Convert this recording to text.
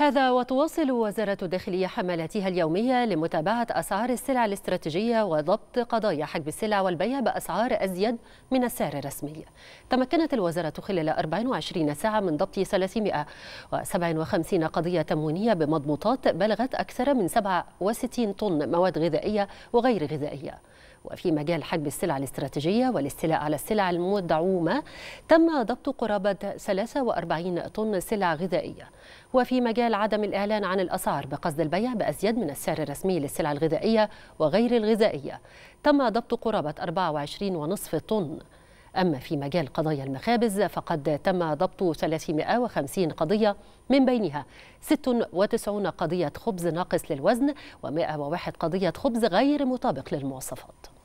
هذا وتواصل وزارة الداخلية حملاتها اليومية لمتابعة أسعار السلع الاستراتيجية وضبط قضايا حجب السلع والبيع بأسعار أزيد من السعر الرسمي. تمكنت الوزارة خلال 24 ساعة من ضبط 357 قضية تموينية بمضبوطات بلغت أكثر من 67 طن مواد غذائية وغير غذائية. وفي مجال حجب السلع الاستراتيجية والاستيلاء على السلع المدعومة تم ضبط قرابة 43 طن سلع غذائية وفي مجال عدم الإعلان عن الأسعار بقصد البيع بأزيد من السعر الرسمي للسلع الغذائية وغير الغذائية تم ضبط قرابة 24.5 طن أما في مجال قضايا المخابز فقد تم ضبط 350 قضية من بينها 96 قضية خبز ناقص للوزن و101 قضية خبز غير مطابق للمواصفات